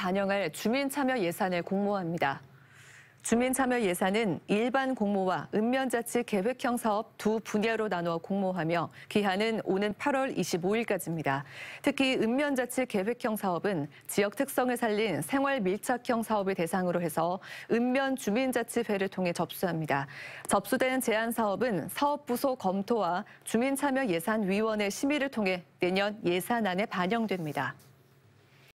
반영할 주민참여 예산을 공모합니다. 주민참여 예산은 일반 공모와 읍면자치 계획형 사업 두 분야로 나누어 공모하며 기한은 오는 8월 25일까지입니다. 특히 읍면자치 계획형 사업은 지역 특성을 살린 생활 밀착형 사업을 대상으로 해서 읍면 주민자치회를 통해 접수합니다. 접수된 제안 사업은 사업부서 검토와 주민참여예산위원회 심의를 통해 내년 예산안에 반영됩니다.